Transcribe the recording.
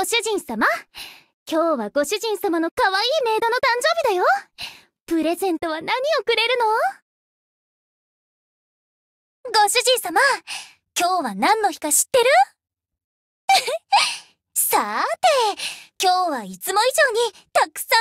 ご主人様今日はご主人様の可愛いメイドの誕生日だよプレゼントは何をくれるのご主人様今日は何の日か知ってる さーて今日はいつも以上にたくさん